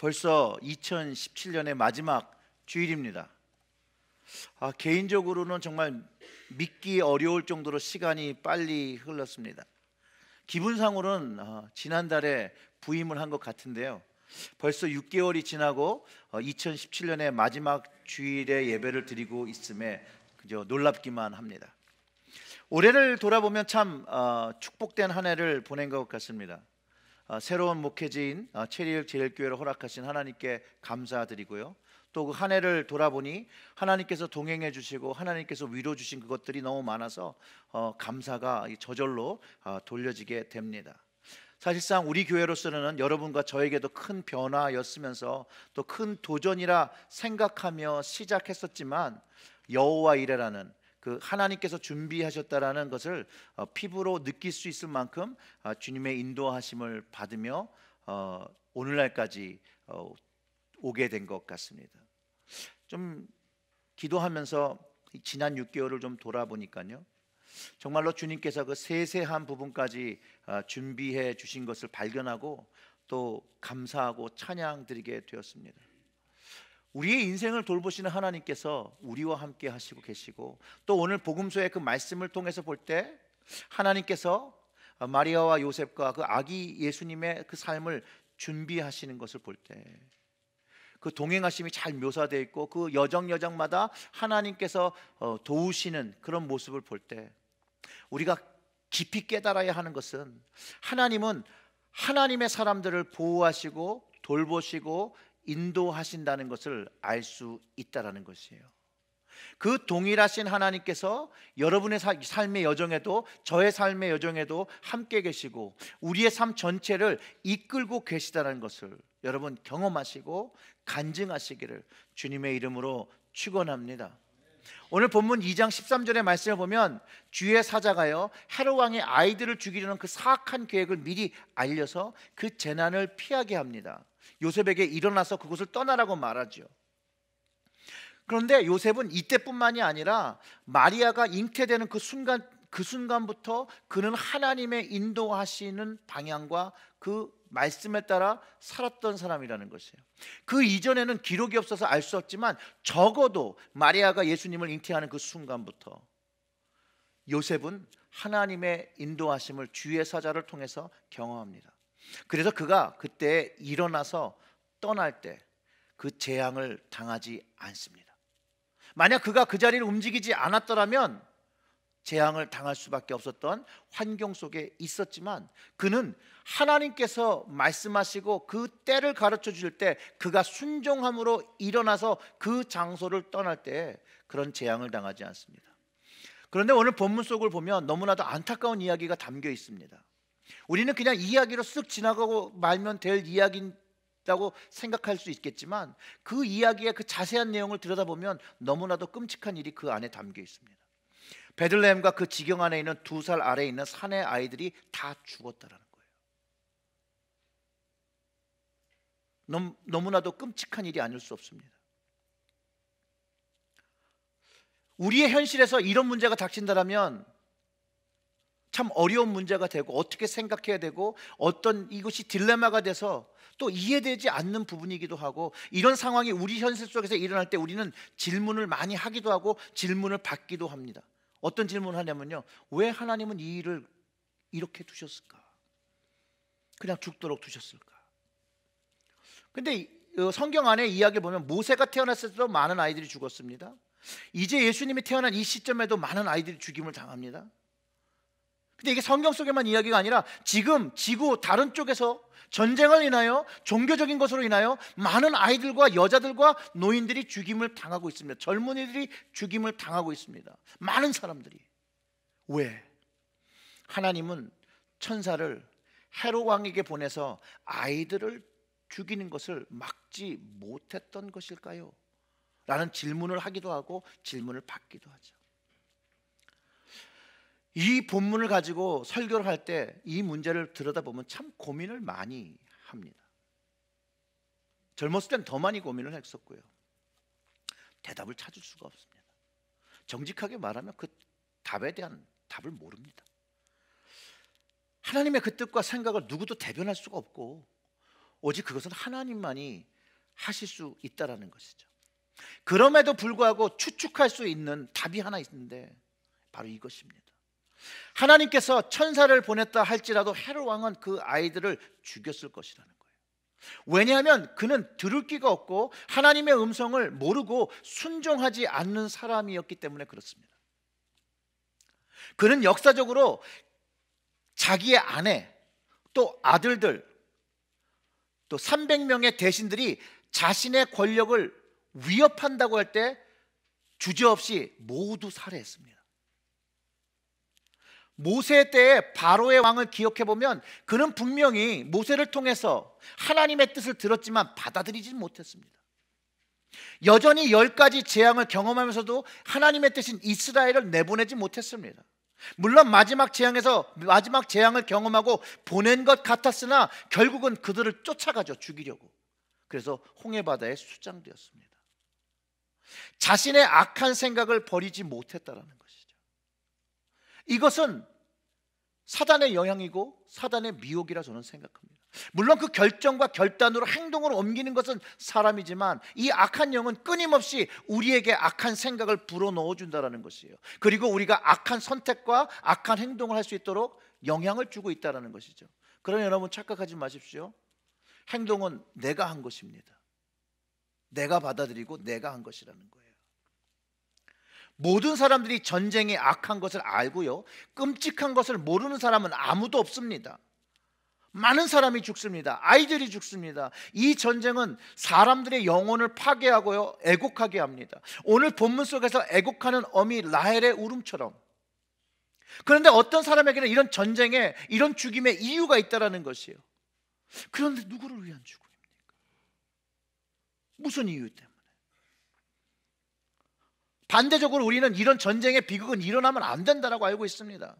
벌써 2017년의 마지막 주일입니다. 아, 개인적으로는 정말 믿기 어려울 정도로 시간이 빨리 흘렀습니다. 기분상으로는 어, 지난달에 부임을 한 것 같은데요. 벌써 6개월이 지나고 어, 2017년의 마지막 주일에 예배를 드리고 있음에 그저 놀랍기만 합니다. 올해를 돌아보면 참 어, 축복된 한 해를 보낸 것 같습니다. 어, 새로운 목회지인 어, 체리역 제일교회를 허락하신 하나님께 감사드리고요. 또그한 해를 돌아보니 하나님께서 동행해 주시고 하나님께서 위로 주신 그것들이 너무 많아서 어, 감사가 저절로 돌려지게 됩니다. 사실상 우리 교회로서는 여러분과 저에게도 큰 변화였으면서 또 큰 도전이라 생각하며 시작했었지만 여호와 이레라는 그 하나님께서 준비하셨다라는 것을 어, 피부로 느낄 수 있을 만큼 아, 주님의 인도하심을 받으며 어, 오늘날까지 어, 오게 된 것 같습니다. 좀 기도하면서 지난 6개월을 좀 돌아보니까요. 정말로 주님께서 그 세세한 부분까지 아, 준비해 주신 것을 발견하고 또 감사하고 찬양 드리게 되었습니다. 우리의 인생을 돌보시는 하나님께서 우리와 함께 하시고 계시고 또 오늘 복음서의 그 말씀을 통해서 볼 때 하나님께서 마리아와 요셉과 그 아기 예수님의 그 삶을 준비하시는 것을 볼 때 그 동행하심이 잘 묘사되어 있고 그 여정 여정마다 하나님께서 어, 도우시는 그런 모습을 볼 때 우리가 깊이 깨달아야 하는 것은 하나님은 하나님의 사람들을 보호하시고 돌보시고 인도하신다는 것을 알 수 있다라는 것이에요. 그 동일하신 하나님께서 여러분의 사, 삶의 여정에도 저의 삶의 여정에도 함께 계시고 우리의 삶 전체를 이끌고 계시다는 것을 여러분 경험하시고 간증하시기를 주님의 이름으로 축원합니다. 오늘 본문 2장 13절의 말씀을 보면 주의 사자가요 헤로 왕의 아이들을 죽이려는 그 사악한 계획을 미리 알려서 그 재난을 피하게 합니다. 요셉에게 일어나서 그곳을 떠나라고 말하죠. 그런데 요셉은 이때뿐만이 아니라 마리아가 잉태되는 그 순간 그 순간부터 그는 하나님의 인도하시는 방향과 그 말씀에 따라 살았던 사람이라는 것이에요. 그 이전에는 기록이 없어서 알 수 없지만 적어도 마리아가 예수님을 잉태하는 그 순간부터 요셉은 하나님의 인도하심을 주의 사자를 통해서 경험합니다. 그래서 그가 그때 일어나서 떠날 때 그 재앙을 당하지 않습니다. 만약 그가 그 자리를 움직이지 않았더라면 재앙을 당할 수밖에 없었던 환경 속에 있었지만 그는 하나님께서 말씀하시고 그 때를 가르쳐 주실 때 그가 순종함으로 일어나서 그 장소를 떠날 때 그런 재앙을 당하지 않습니다. 그런데 오늘 본문 속을 보면 너무나도 안타까운 이야기가 담겨 있습니다. 우리는 그냥 이야기로 쓱 지나가고 말면 될 이야기라고 생각할 수 있겠지만 그 이야기의 그 자세한 내용을 들여다보면 너무나도 끔찍한 일이 그 안에 담겨 있습니다. 베들레헴과 그 지경 안에 있는 두 살아래 있는 산의 아이들이 다 죽었다라는 거예요. 너무나도 끔찍한 일이 아닐 수 없습니다. 우리의 현실에서 이런 문제가 닥친다라면 참 어려운 문제가 되고 어떻게 생각해야 되고 어떤 이것이 딜레마가 돼서 또 이해되지 않는 부분이기도 하고 이런 상황이 우리 현실 속에서 일어날 때 우리는 질문을 많이 하기도 하고 질문을 받기도 합니다. 어떤 질문을 하냐면요. 왜 하나님은 이 일을 이렇게 두셨을까? 그냥 죽도록 두셨을까? 근데 어, 성경 안에 이야기를 보면 모세가 태어났을 때도 많은 아이들이 죽었습니다. 이제 예수님이 태어난 이 시점에도 많은 아이들이 죽임을 당합니다. 근데 이게 성경 속에만 이야기가 아니라 지금 지구 다른 쪽에서 전쟁을 인하여 종교적인 것으로 인하여 많은 아이들과 여자들과 노인들이 죽임을 당하고 있습니다. 젊은이들이 죽임을 당하고 있습니다. 많은 사람들이. 왜? 하나님은 천사를 헤로 왕에게 보내서 아이들을 죽이는 것을 막지 못했던 것일까요? 라는 질문을 하기도 하고 질문을 받기도 하죠. 이 본문을 가지고 설교를 할 때 이 문제를 들여다보면 참 고민을 많이 합니다. 젊었을 땐 더 많이 고민을 했었고요. 대답을 찾을 수가 없습니다. 정직하게 말하면 그 답에 대한 답을 모릅니다. 하나님의 그 뜻과 생각을 누구도 대변할 수가 없고 오직 그것은 하나님만이 하실 수 있다라는 것이죠. 그럼에도 불구하고 추측할 수 있는 답이 하나 있는데 바로 이것입니다. 하나님께서 천사를 보냈다 할지라도 헤롯 왕은 그 아이들을 죽였을 것이라는 거예요. 왜냐하면 그는 들을 귀가 없고 하나님의 음성을 모르고 순종하지 않는 사람이었기 때문에 그렇습니다. 그는 역사적으로 자기의 아내 또 아들들 또 300명의 대신들이 자신의 권력을 위협한다고 할 때 주저없이 모두 살해했습니다. 모세 때의 바로의 왕을 기억해 보면 그는 분명히 모세를 통해서 하나님의 뜻을 들었지만 받아들이지 못했습니다. 여전히 열 가지 재앙을 경험하면서도 하나님의 뜻인 이스라엘을 내보내지 못했습니다. 물론 마지막 재앙에서 마지막 재앙을 경험하고 보낸 것 같았으나 결국은 그들을 쫓아가죠 죽이려고. 그래서 홍해 바다에 수장되었습니다. 자신의 악한 생각을 버리지 못했다라는 것이죠. 이것은 사단의 영향이고 사단의 미혹이라 저는 생각합니다. 물론 그 결정과 결단으로 행동으 옮기는 것은 사람이지만 이 악한 영은 끊임없이 우리에게 악한 생각을 불어넣어 준다라는 것이에요. 그리고 우리가 악한 선택과 악한 행동을 할 수 있도록 영향을 주고 있다라는 것이죠. 그러나 여러분 착각하지 마십시오. 행동은 내가 한 것입니다. 내가 받아들이고 내가 한 것이라는 거예요. 모든 사람들이 전쟁의 악한 것을 알고요. 끔찍한 것을 모르는 사람은 아무도 없습니다. 많은 사람이 죽습니다. 아이들이 죽습니다. 이 전쟁은 사람들의 영혼을 파괴하고요. 애곡하게 합니다. 오늘 본문 속에서 애곡하는 어미 라헬의 울음처럼 그런데 어떤 사람에게는 이런 전쟁에 이런 죽임에 이유가 있다라는 것이에요. 그런데 누구를 위한 죽음입니까? 무슨 이유 때문에? 반대적으로 우리는 이런 전쟁의 비극은 일어나면 안 된다라고 알고 있습니다.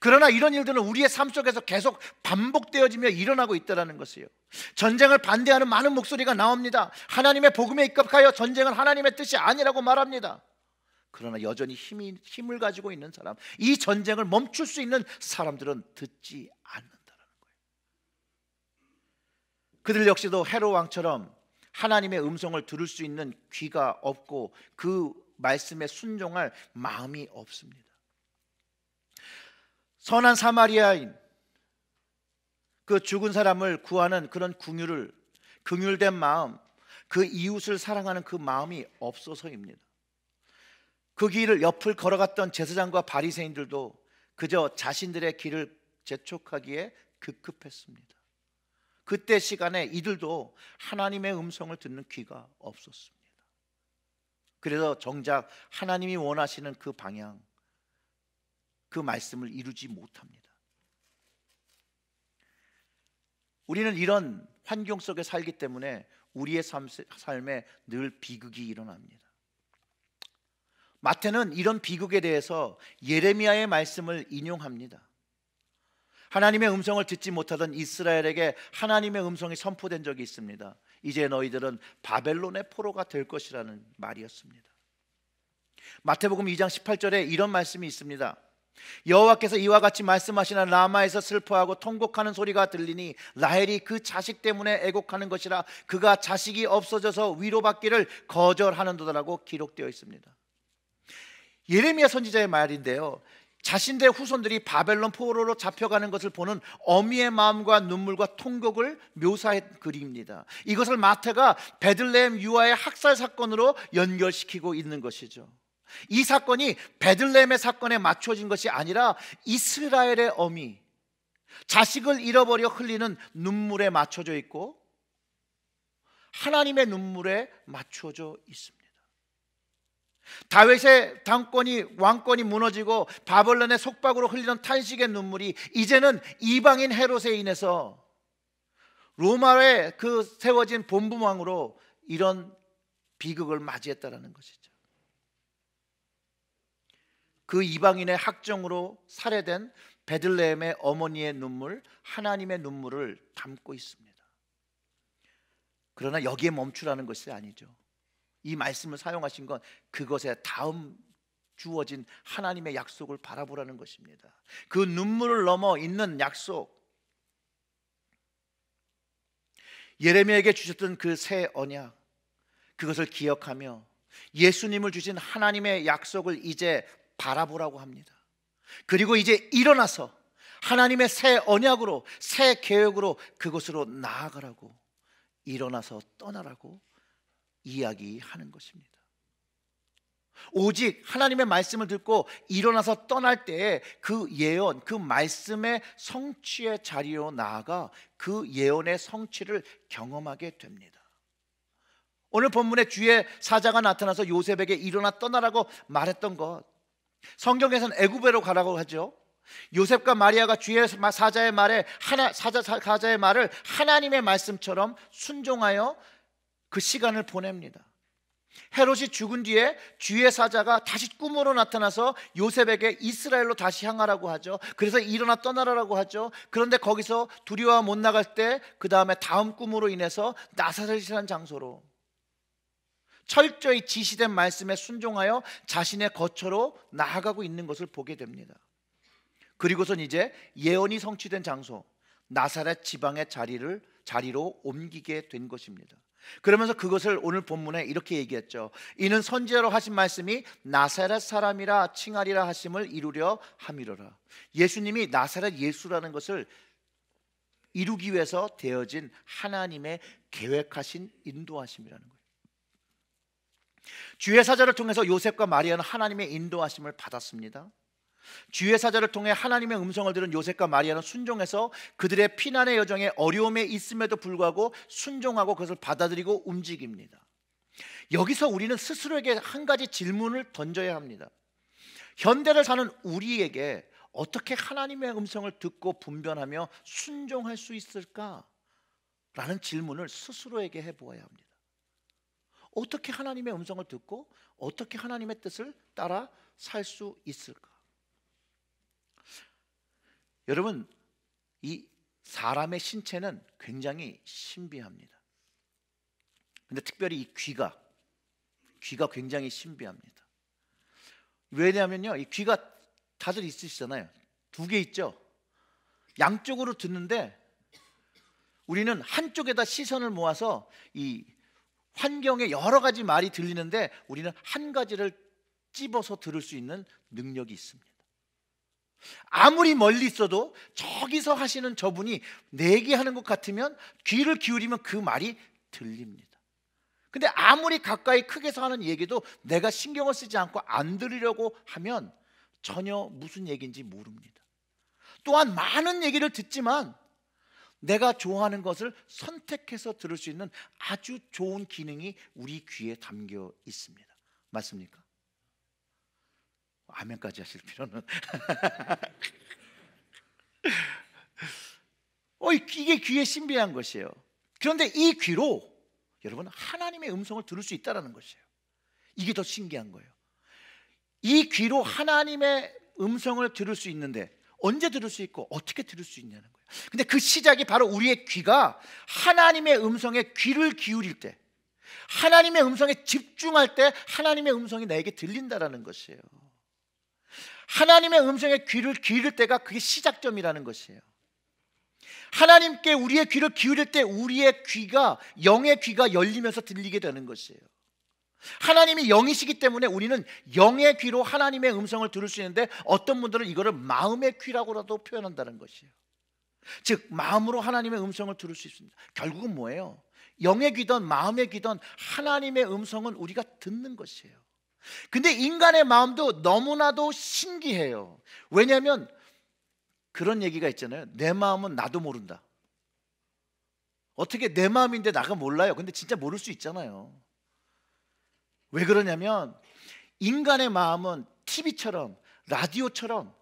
그러나 이런 일들은 우리의 삶 속에서 계속 반복되어지며 일어나고 있다라는 것이요. 에 전쟁을 반대하는 많은 목소리가 나옵니다. 하나님의 복음에 입각하여 전쟁은 하나님의 뜻이 아니라고 말합니다. 그러나 여전히 힘이, 힘을 가지고 있는 사람, 이 전쟁을 멈출 수 있는 사람들은 듣지 않는다라는 거예요. 그들 역시도 헤로 왕처럼 하나님의 음성을 들을 수 있는 귀가 없고 그 말씀에 순종할 마음이 없습니다. 선한 사마리아인 그 죽은 사람을 구하는 그런 궁유를 긍휼된 마음, 그 이웃을 사랑하는 그 마음이 없어서입니다. 그 길을 옆을 걸어갔던 제사장과 바리새인들도 그저 자신들의 길을 재촉하기에 급급했습니다. 그때 시간에 이들도 하나님의 음성을 듣는 귀가 없었습니다. 그래서 정작 하나님이 원하시는 그 방향, 그 말씀을 이루지 못합니다. 우리는 이런 환경 속에 살기 때문에 우리의 삶, 에늘 비극이 일어납니다. 마태는 이런 비극에 대해서 예레미야의 말씀을 인용합니다. 하나님의 음성을 듣지 못하던 이스라엘에게 하나님의 음성이 선포된 적이 있습니다. 이제 너희들은 바벨론의 포로가 될 것이라는 말이었습니다. 마태복음 2장 18절에 이런 말씀이 있습니다. 여호와께서 이와 같이 말씀하시나 라마에서 슬퍼하고 통곡하는 소리가 들리니 라헬이 그 자식 때문에 애곡하는 것이라 그가 자식이 없어져서 위로받기를 거절하는도다라고 기록되어 있습니다. 예레미야 선지자의 말인데요. 자신들의 후손들이 바벨론 포로로 잡혀가는 것을 보는 어미의 마음과 눈물과 통곡을 묘사한 글입니다. 이것을 마태가 베들레헴 유아의 학살 사건으로 연결시키고 있는 것이죠. 이 사건이 베들레헴의 사건에 맞춰진 것이 아니라 이스라엘의 어미 자식을 잃어버려 흘리는 눈물에 맞춰져 있고 하나님의 눈물에 맞춰져 있습니다. 다윗의 당권이 왕권이 무너지고 바벌론의 속박으로 흘리던 탄식의 눈물이 이제는 이방인 헤롯에 인해서 로마의 그 세워진 본부왕으로 이런 비극을 맞이했다라는 것이죠. 그 이방인의 학정으로 살해된 베들레헴의 어머니의 눈물, 하나님의 눈물을 담고 있습니다. 그러나 여기에 멈추라는 것이 아니죠. 이 말씀을 사용하신 건그것의 다음 주어진 하나님의 약속을 바라보라는 것입니다. 그 눈물을 넘어 있는 약속. 예레미야에게 주셨던 그 새 언약 그것을 기억하며 예수님을 주신 하나님의 약속을 이제 바라보라고 합니다. 그리고 이제 일어나서 하나님의 새 언약으로 새 계획으로 그곳으로 나아가라고 일어나서 떠나라고 이야기하는 것입니다. 오직 하나님의 말씀을 듣고 일어나서 떠날 때에 그 예언, 그 말씀의 성취의 자리로 나아가 그 예언의 성취를 경험하게 됩니다. 오늘 본문에 주의 사자가 나타나서 요셉에게 일어나 떠나라고 말했던 것. 성경에서는 애굽으로 가라고 하죠. 요셉과 마리아가 주의 사자의 말에 하나 사자 사자의 말을 하나님의 말씀처럼 순종하여 그 시간을 보냅니다. 헤롯이 죽은 뒤에 주의 사자가 다시 꿈으로 나타나서 요셉에게 이스라엘로 다시 향하라고 하죠. 그래서 일어나 떠나라라고 하죠. 그런데 거기서 두려워 못 나갈 때 그 다음에 다음 꿈으로 인해서 나사렛이라는 장소로 철저히 지시된 말씀에 순종하여 자신의 거처로 나아가고 있는 것을 보게 됩니다. 그리고선 이제 예언이 성취된 장소 나사렛 지방의 자리를 자리로 옮기게 된 것입니다. 그러면서 그것을 오늘 본문에 이렇게 얘기했죠. 이는 선지자로 하신 말씀이 나사렛 사람이라 칭하리라 하심을 이루려 함이로라. 예수님이 나사렛 예수라는 것을 이루기 위해서 되어진 하나님의 계획하신 인도하심이라는 거예요. 주의 사자를 통해서 요셉과 마리아는 하나님의 인도하심을 받았습니다. 주의 사자를 통해 하나님의 음성을 들은 요셉과 마리아는 순종해서 그들의 피난의 여정에 어려움에 있음에도 불구하고 순종하고 그것을 받아들이고 움직입니다. 여기서 우리는 스스로에게 한 가지 질문을 던져야 합니다. 현대를 사는 우리에게 어떻게 하나님의 음성을 듣고 분별하며 순종할 수 있을까? 라는 질문을 스스로에게 해보아야 합니다. 어떻게 하나님의 음성을 듣고 어떻게 하나님의 뜻을 따라 살 수 있을까? 여러분 이 사람의 신체는 굉장히 신비합니다. 근데 특별히 이 귀가 귀가 굉장히 신비합니다. 왜냐하면요, 이 귀가 다들 있으시잖아요. 두 개 있죠. 양쪽으로 듣는데 우리는 한쪽에다 시선을 모아서 이 환경의 여러 가지 말이 들리는데 우리는 한 가지를 찝어서 들을 수 있는 능력이 있습니다. 아무리 멀리 있어도 저기서 하시는 저분이 내게 하는 것 같으면 귀를 기울이면 그 말이 들립니다. 근데 아무리 가까이 크게서 하는 얘기도 내가 신경을 쓰지 않고 안 들으려고 하면 전혀 무슨 얘기인지 모릅니다. 또한 많은 얘기를 듣지만 내가 좋아하는 것을 선택해서 들을 수 있는 아주 좋은 기능이 우리 귀에 담겨 있습니다. 맞습니까? 아멘까지 하실 필요는 어, 이게 귀에 신비한 것이에요. 그런데 이 귀로 여러분 하나님의 음성을 들을 수 있다라는 것이에요. 이게 더 신기한 거예요. 이 귀로 하나님의 음성을 들을 수 있는데 언제 들을 수 있고 어떻게 들을 수 있냐는 거예요. 근데 그 시작이 바로 우리의 귀가 하나님의 음성에 귀를 기울일 때 하나님의 음성에 집중할 때 하나님의 음성이 나에게 들린다라는 것이에요. 하나님의 음성에 귀를 기울일 때가 그게 시작점이라는 것이에요. 하나님께 우리의 귀를 기울일 때 우리의 귀가 영의 귀가 열리면서 들리게 되는 것이에요. 하나님이 영이시기 때문에 우리는 영의 귀로 하나님의 음성을 들을 수 있는데 어떤 분들은 이거를 마음의 귀라고라도 표현한다는 것이에요. 즉 마음으로 하나님의 음성을 들을 수 있습니다. 결국은 뭐예요? 영의 귀든 마음의 귀든 하나님의 음성은 우리가 듣는 것이에요. 근데 인간의 마음도 너무나도 신기해요. 왜냐하면 그런 얘기가 있잖아요. 내 마음은 나도 모른다. 어떻게 내 마음인데 나가 몰라요? 근데 진짜 모를 수 있잖아요. 왜 그러냐면 인간의 마음은 TV처럼 라디오처럼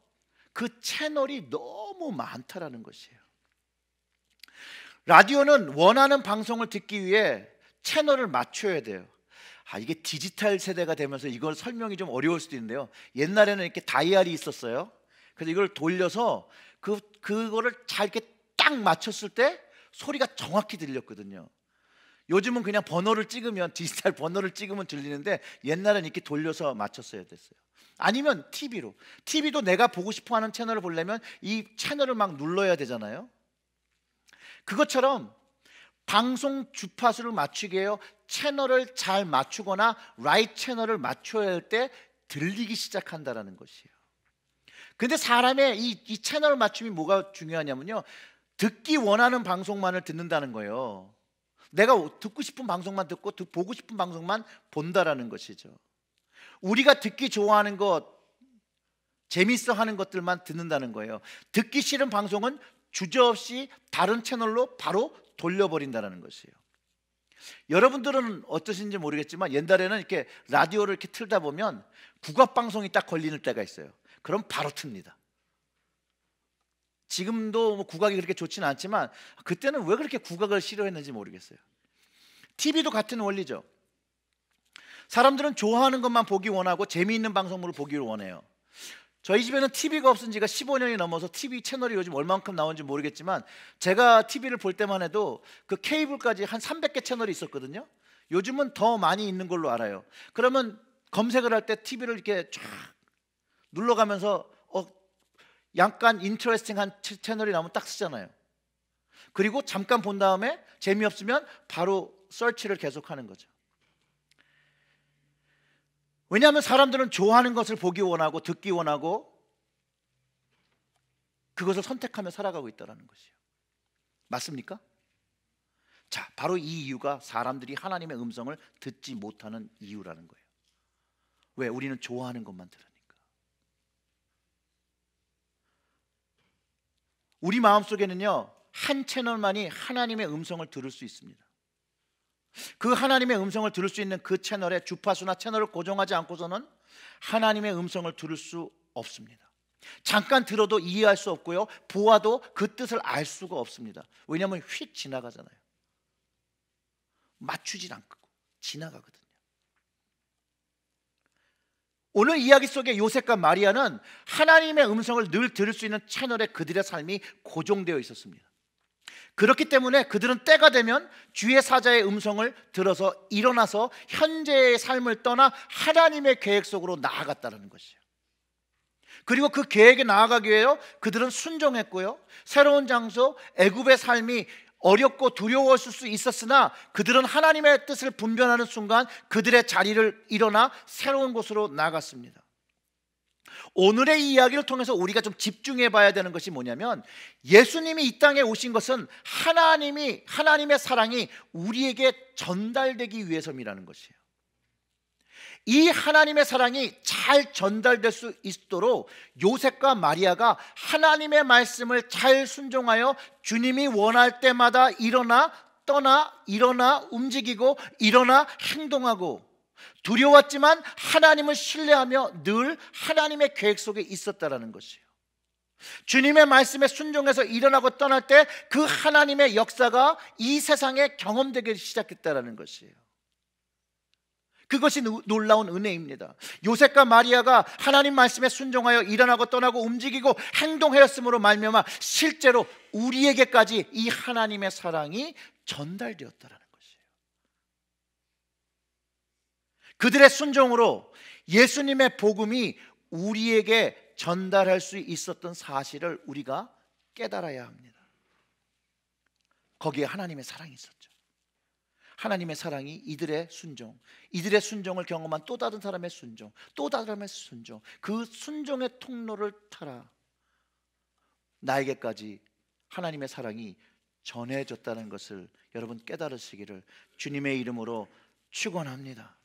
그 채널이 너무 많다라는 것이에요. 라디오는 원하는 방송을 듣기 위해 채널을 맞춰야 돼요. 아, 이게 디지털 세대가 되면서 이걸 설명이 좀 어려울 수도 있는데요. 옛날에는 이렇게 다이아리 있었어요. 그래서 이걸 돌려서 그 그거를 잘 이렇게 딱 맞췄을 때 소리가 정확히 들렸거든요. 요즘은 그냥 번호를 찍으면 디지털 번호를 찍으면 들리는데 옛날에는 이렇게 돌려서 맞췄어야 됐어요. 아니면 TV로. TV도 내가 보고 싶어 하는 채널을 보려면 이 채널을 막 눌러야 되잖아요. 그것처럼 방송 주파수를 맞추게요. 채널을 잘 맞추거나 라이트 채널을 맞춰야 할 때 들리기 시작한다라는 것이에요. 근데 사람의 이, 이 채널 맞춤이 뭐가 중요하냐면요. 듣기 원하는 방송만을 듣는다는 거예요. 내가 듣고 싶은 방송만 듣고 보고 싶은 방송만 본다라는 것이죠. 우리가 듣기 좋아하는 것, 재밌어 하는 것들만 듣는다는 거예요. 듣기 싫은 방송은 주저없이 다른 채널로 바로 돌려버린다는 것이에요. 여러분들은 어떠신지 모르겠지만 옛날에는 이렇게 라디오를 이렇게 틀다 보면 국악 방송이 딱 걸리는 때가 있어요. 그럼 바로 틉니다. 지금도 뭐 국악이 그렇게 좋지는 않지만 그때는 왜 그렇게 국악을 싫어했는지 모르겠어요. TV도 같은 원리죠. 사람들은 좋아하는 것만 보기 원하고 재미있는 방송물을 보기를 원해요. 저희 집에는 TV가 없은 지가 15년이 넘어서 TV 채널이 요즘 얼만큼 나오는지 모르겠지만 제가 TV를 볼 때만 해도 그 케이블까지 한 300개 채널이 있었거든요. 요즘은 더 많이 있는 걸로 알아요. 그러면 검색을 할 때 TV를 이렇게 쫙 눌러가면서 어, 약간 인트레스팅한 채널이 나오면 딱 쓰잖아요. 그리고 잠깐 본 다음에 재미없으면 바로 서치를 계속하는 거죠. 왜냐하면 사람들은 좋아하는 것을 보기 원하고 듣기 원하고 그것을 선택하며 살아가고 있다는 것이에요. 맞습니까? 자, 바로 이 이유가 사람들이 하나님의 음성을 듣지 못하는 이유라는 거예요. 왜? 우리는 좋아하는 것만 들으니까. 우리 마음속에는요, 한 채널만이 하나님의 음성을 들을 수 있습니다. 그 하나님의 음성을 들을 수 있는 그 채널의 주파수나 채널을 고정하지 않고서는 하나님의 음성을 들을 수 없습니다. 잠깐 들어도 이해할 수 없고요. 보아도 그 뜻을 알 수가 없습니다. 왜냐하면 휙 지나가잖아요. 맞추질 않고 지나가거든요. 오늘 이야기 속에 요셉과 마리아는 하나님의 음성을 늘 들을 수 있는 채널에 그들의 삶이 고정되어 있었습니다. 그렇기 때문에 그들은 때가 되면 주의 사자의 음성을 들어서 일어나서 현재의 삶을 떠나 하나님의 계획 속으로 나아갔다는 것이에요. 그리고 그 계획에 나아가기 위해 그들은 순종했고요. 새로운 장소 애굽의 삶이 어렵고 두려웠을 수 있었으나 그들은 하나님의 뜻을 분별하는 순간 그들의 자리를 일어나 새로운 곳으로 나갔습니다. 오늘의 이야기를 통해서 우리가 좀 집중해 봐야 되는 것이 뭐냐면 예수님이 이 땅에 오신 것은 하나님이 하나님의 사랑이 우리에게 전달되기 위해서이라는 것이에요. 이 하나님의 사랑이 잘 전달될 수 있도록 요셉과 마리아가 하나님의 말씀을 잘 순종하여 주님이 원할 때마다 일어나 떠나 일어나 움직이고 일어나 행동하고 두려웠지만 하나님을 신뢰하며 늘 하나님의 계획 속에 있었다라는 것이에요. 주님의 말씀에 순종해서 일어나고 떠날 때 그 하나님의 역사가 이 세상에 경험되기 시작했다라는 것이에요. 그것이 놀라운 은혜입니다. 요셉과 마리아가 하나님 말씀에 순종하여 일어나고 떠나고 움직이고 행동하였으므로 말미암아 실제로 우리에게까지 이 하나님의 사랑이 전달되었다라는 그들의 순종으로 예수님의 복음이 우리에게 전달할 수 있었던 사실을 우리가 깨달아야 합니다. 거기에 하나님의 사랑이 있었죠. 하나님의 사랑이 이들의 순종, 이들의 순종을 경험한 또 다른 사람의 순종, 또 다른 사람의 순종, 그 순종의 통로를 타라 나에게까지 하나님의 사랑이 전해졌다는 것을 여러분 깨달으시기를 주님의 이름으로 축원합니다.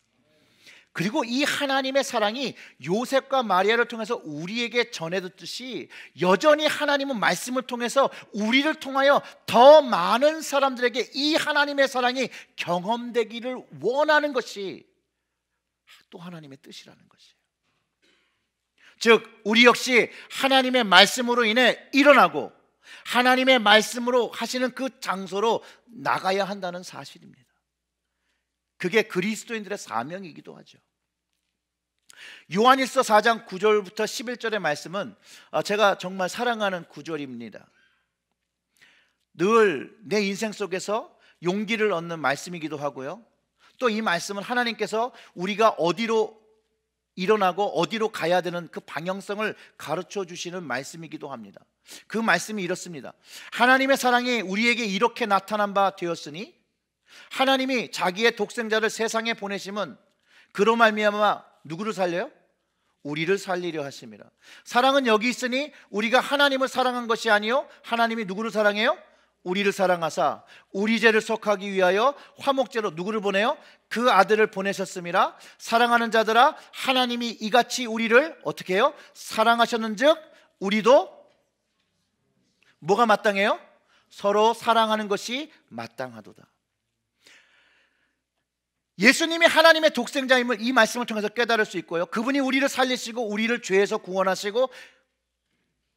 그리고 이 하나님의 사랑이 요셉과 마리아를 통해서 우리에게 전해졌듯이 여전히 하나님은 말씀을 통해서 우리를 통하여 더 많은 사람들에게 이 하나님의 사랑이 경험되기를 원하는 것이 또 하나님의 뜻이라는 것이에요. 즉, 우리 역시 하나님의 말씀으로 인해 일어나고 하나님의 말씀으로 하시는 그 장소로 나가야 한다는 사실입니다. 그게 그리스도인들의 사명이기도 하죠. 요한일서 4장 9절부터 11절의 말씀은 아, 제가 정말 사랑하는 구절입니다. 늘 내 인생 속에서 용기를 얻는 말씀이기도 하고요. 또 이 말씀은 하나님께서 우리가 어디로 일어나고 어디로 가야 되는 그 방향성을 가르쳐 주시는 말씀이기도 합니다. 그 말씀이 이렇습니다. 하나님의 사랑이 우리에게 이렇게 나타난 바 되었으니 하나님이 자기의 독생자를 세상에 보내심은 그로 말미암아 누구를 살려요? 우리를 살리려 하십니다. 사랑은 여기 있으니 우리가 하나님을 사랑한 것이 아니요 하나님이 누구를 사랑해요? 우리를 사랑하사 우리 죄를 속하기 위하여 화목제로 누구를 보내요? 그 아들을 보내셨습니다. 사랑하는 자들아 하나님이 이같이 우리를 어떻게 해요? 사랑하셨는즉 우리도 뭐가 마땅해요? 서로 사랑하는 것이 마땅하도다. 예수님이 하나님의 독생자임을 이 말씀을 통해서 깨달을 수 있고요. 그분이 우리를 살리시고 우리를 죄에서 구원하시고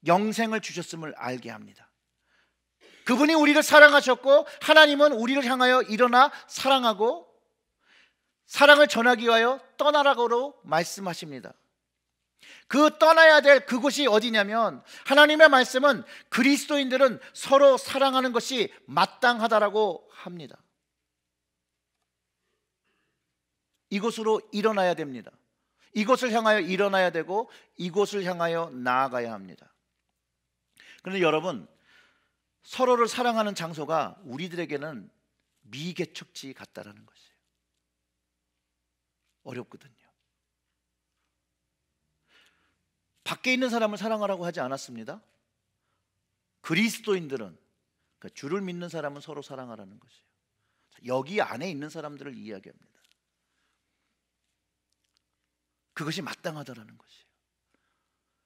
영생을 주셨음을 알게 합니다. 그분이 우리를 사랑하셨고 하나님은 우리를 향하여 일어나 사랑하고 사랑을 전하기 위하여 떠나라고 말씀하십니다. 그 떠나야 될 그곳이 어디냐면 하나님의 말씀은 그리스도인들은 서로 사랑하는 것이 마땅하다라고 합니다. 이곳으로 일어나야 됩니다. 이곳을 향하여 일어나야 되고 이곳을 향하여 나아가야 합니다. 그런데 여러분 서로를 사랑하는 장소가 우리들에게는 미개척지 같다라는 것이에요. 어렵거든요. 밖에 있는 사람을 사랑하라고 하지 않았습니다. 그리스도인들은 그러니까 주를 믿는 사람은 서로 사랑하라는 것이에요. 여기 안에 있는 사람들을 이야기합니다. 그것이 마땅하다라는 것이에요.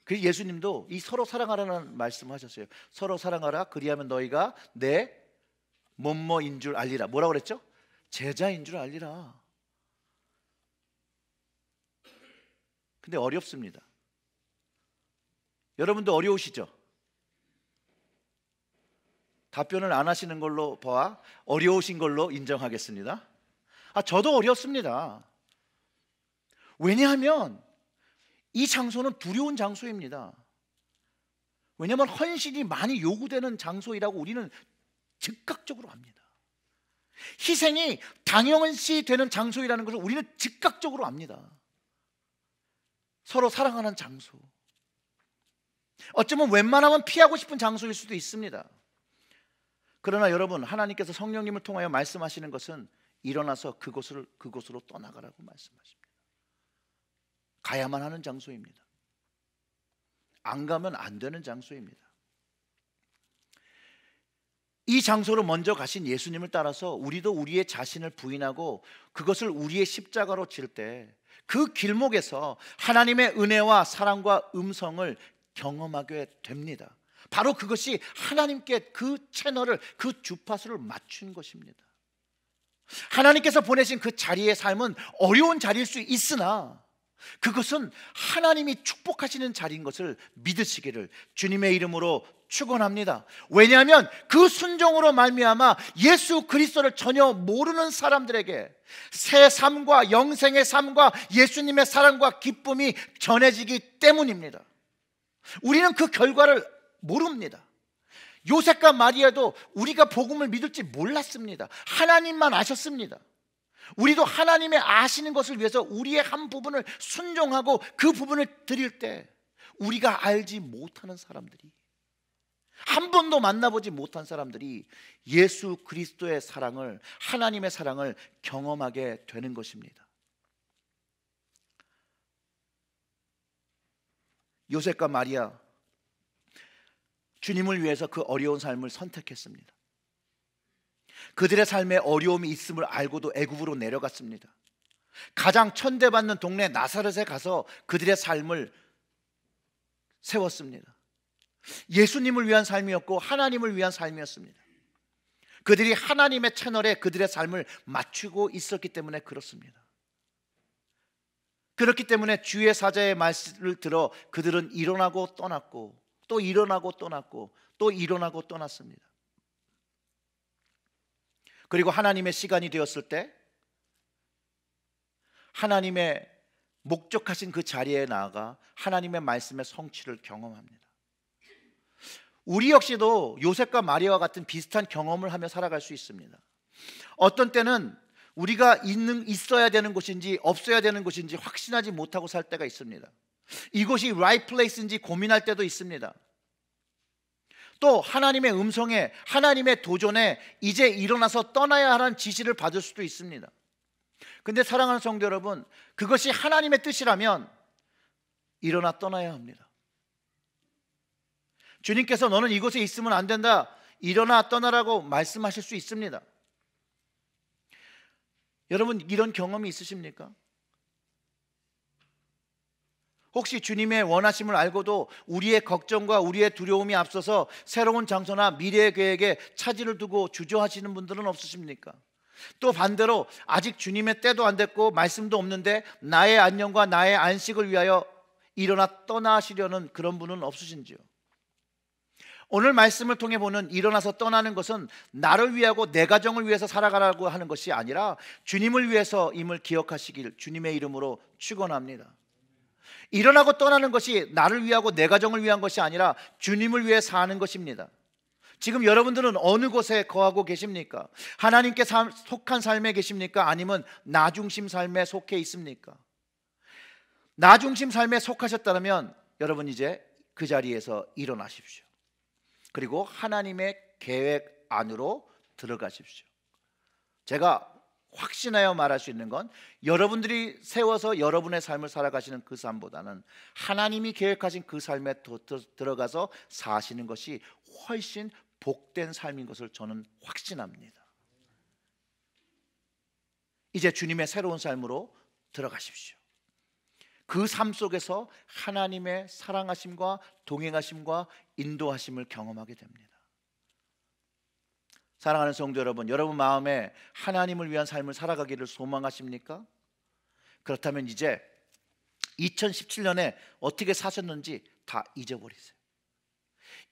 그래서 예수님도 이 서로 사랑하라는 말씀 하셨어요. 서로 사랑하라 그리하면 너희가 내 뭐뭐인 줄 알리라. 뭐라 그랬죠? 제자인 줄 알리라. 근데 어렵습니다. 여러분도 어려우시죠? 답변을 안 하시는 걸로 봐 어려우신 걸로 인정하겠습니다. 아, 저도 어렵습니다. 왜냐하면 이 장소는 두려운 장소입니다. 왜냐하면 헌신이 많이 요구되는 장소이라고 우리는 즉각적으로 압니다. 희생이 당연시 되는 장소이라는 것을 우리는 즉각적으로 압니다. 서로 사랑하는 장소. 어쩌면 웬만하면 피하고 싶은 장소일 수도 있습니다. 그러나 여러분, 하나님께서 성령님을 통하여 말씀하시는 것은 일어나서 그곳을 그곳으로 떠나가라고 말씀하십니다. 가야만 하는 장소입니다. 안 가면 안 되는 장소입니다. 이 장소로 먼저 가신 예수님을 따라서 우리도 우리의 자신을 부인하고 그것을 우리의 십자가로 칠 때 그 길목에서 하나님의 은혜와 사랑과 음성을 경험하게 됩니다. 바로 그것이 하나님께 그 채널을 그 주파수를 맞춘 것입니다. 하나님께서 보내신 그 자리의 삶은 어려운 자리일 수 있으나 그것은 하나님이 축복하시는 자리인 것을 믿으시기를 주님의 이름으로 축원합니다. 왜냐하면 그 순종으로 말미암아 예수 그리스도를 전혀 모르는 사람들에게 새 삶과 영생의 삶과 예수님의 사랑과 기쁨이 전해지기 때문입니다. 우리는 그 결과를 모릅니다. 요셉과 마리아도 우리가 복음을 믿을지 몰랐습니다. 하나님만 아셨습니다. 우리도 하나님의 아시는 것을 위해서 우리의 한 부분을 순종하고 그 부분을 드릴 때 우리가 알지 못하는 사람들이 한 번도 만나보지 못한 사람들이 예수 그리스도의 사랑을 하나님의 사랑을 경험하게 되는 것입니다. 요셉과 마리아 주님을 위해서 그 어려운 삶을 선택했습니다. 그들의 삶에 어려움이 있음을 알고도 애굽으로 내려갔습니다. 가장 천대받는 동네 나사렛에 가서 그들의 삶을 세웠습니다. 예수님을 위한 삶이었고 하나님을 위한 삶이었습니다. 그들이 하나님의 채널에 그들의 삶을 맞추고 있었기 때문에 그렇습니다. 그렇기 때문에 주의 사자의 말씀을 들어 그들은 일어나고 떠났고 또 일어나고 떠났고 또 일어나고 떠났습니다. 그리고 하나님의 시간이 되었을 때 하나님의 목적하신 그 자리에 나아가 하나님의 말씀의 성취를 경험합니다. 우리 역시도 요셉과 마리아와 같은 비슷한 경험을 하며 살아갈 수 있습니다. 어떤 때는 우리가 있는 있어야 되는 곳인지 없어야 되는 곳인지 확신하지 못하고 살 때가 있습니다. 이곳이 right place인지 고민할 때도 있습니다. 또 하나님의 음성에 하나님의 도전에 이제 일어나서 떠나야 하는 지시를 받을 수도 있습니다. 근데 사랑하는 성도 여러분, 그것이 하나님의 뜻이라면 일어나 떠나야 합니다. 주님께서 너는 이곳에 있으면 안 된다. 일어나 떠나라고 말씀하실 수 있습니다. 여러분 이런 경험이 있으십니까? 혹시 주님의 원하심을 알고도 우리의 걱정과 우리의 두려움이 앞서서 새로운 장소나 미래의 계획에 차질을 두고 주저하시는 분들은 없으십니까? 또 반대로 아직 주님의 때도 안 됐고 말씀도 없는데 나의 안녕과 나의 안식을 위하여 일어나 떠나시려는 그런 분은 없으신지요? 오늘 말씀을 통해 보는 일어나서 떠나는 것은 나를 위하고 내 가정을 위해서 살아가라고 하는 것이 아니라 주님을 위해서 임을 기억하시길 주님의 이름으로 축원합니다. 일어나고 떠나는 것이 나를 위하고 내 가정을 위한 것이 아니라 주님을 위해 사는 것입니다. 지금 여러분들은 어느 곳에 거하고 계십니까? 하나님께 삶, 속한 삶에 계십니까? 아니면 나중심 삶에 속해 있습니까? 나중심 삶에 속하셨다면 여러분 이제 그 자리에서 일어나십시오. 그리고 하나님의 계획 안으로 들어가십시오. 제가 확신하여 말할 수 있는 건 여러분들이 세워서 여러분의 삶을 살아가시는 그 삶보다는 하나님이 계획하신 그 삶에 들어가서 사시는 것이 훨씬 복된 삶인 것을 저는 확신합니다. 이제 주님의 새로운 삶으로 들어가십시오. 그 삶 속에서 하나님의 사랑하심과 동행하심과 인도하심을 경험하게 됩니다. 사랑하는 성도 여러분, 여러분 마음에 하나님을 위한 삶을 살아가기를 소망하십니까? 그렇다면 이제 2017년에 어떻게 사셨는지 다 잊어버리세요.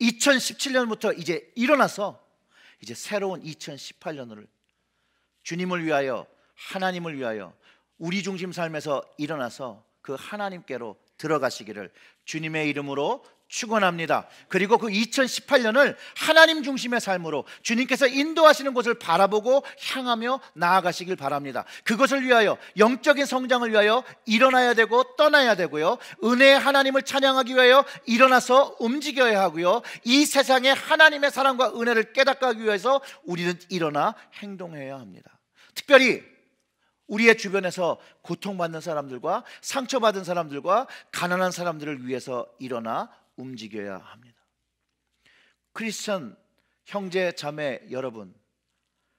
2017년부터 이제 일어나서 이제 새로운 2018년을 주님을 위하여 하나님을 위하여 우리 중심 삶에서 일어나서 그 하나님께로 들어가시기를 주님의 이름으로 축원합니다. 그리고 그 2018년을 하나님 중심의 삶으로 주님께서 인도하시는 곳을 바라보고 향하며 나아가시길 바랍니다. 그것을 위하여 영적인 성장을 위하여 일어나야 되고 떠나야 되고요. 은혜의 하나님을 찬양하기 위하여 일어나서 움직여야 하고요. 이 세상에 하나님의 사랑과 은혜를 깨닫기 게하 위해서 우리는 일어나 행동해야 합니다. 특별히 우리의 주변에서 고통받는 사람들과 상처받은 사람들과 가난한 사람들을 위해서 일어나 움직여야 합니다. 크리스천 형제 자매 여러분,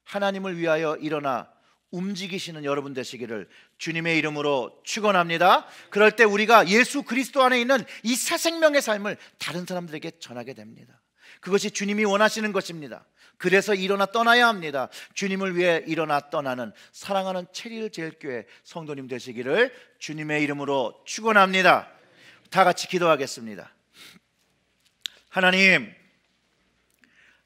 하나님을 위하여 일어나 움직이시는 여러분 되시기를 주님의 이름으로 축원합니다. 그럴 때 우리가 예수 그리스도 안에 있는 이 새 생명의 삶을 다른 사람들에게 전하게 됩니다. 그것이 주님이 원하시는 것입니다. 그래서 일어나 떠나야 합니다. 주님을 위해 일어나 떠나는 사랑하는 체리를 제일교회 성도님 되시기를 주님의 이름으로 축원합니다. 다 같이 기도하겠습니다. 하나님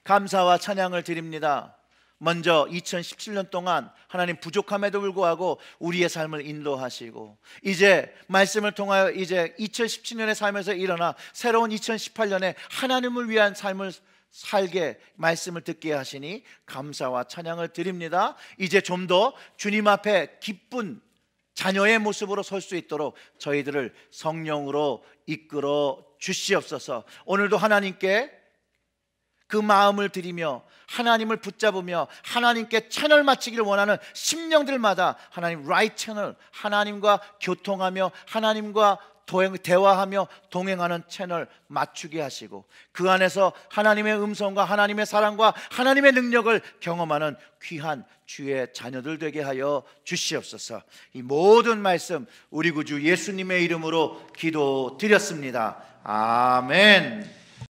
감사와 찬양을 드립니다. 먼저 2017년 동안 하나님 부족함에도 불구하고 우리의 삶을 인도하시고 이제 말씀을 통하여 이제 2017년의 삶에서 일어나 새로운 2018년에 하나님을 위한 삶을 살게 말씀을 듣게 하시니 감사와 찬양을 드립니다. 이제 좀 더 주님 앞에 기쁜 자녀의 모습으로 설 수 있도록 저희들을 성령으로 이끌어 주시옵소서. 오늘도 하나님께 그 마음을 드리며 하나님을 붙잡으며 하나님께 채널 맞추기를 원하는 심령들마다 하나님 라이트 채널, 하나님과 교통하며 하나님과 도행, 대화하며 동행하는 채널 맞추게 하시고 그 안에서 하나님의 음성과 하나님의 사랑과 하나님의 능력을 경험하는 귀한 주의 자녀들 되게 하여 주시옵소서. 이 모든 말씀 우리 구주 예수님의 이름으로 기도드렸습니다. 아멘.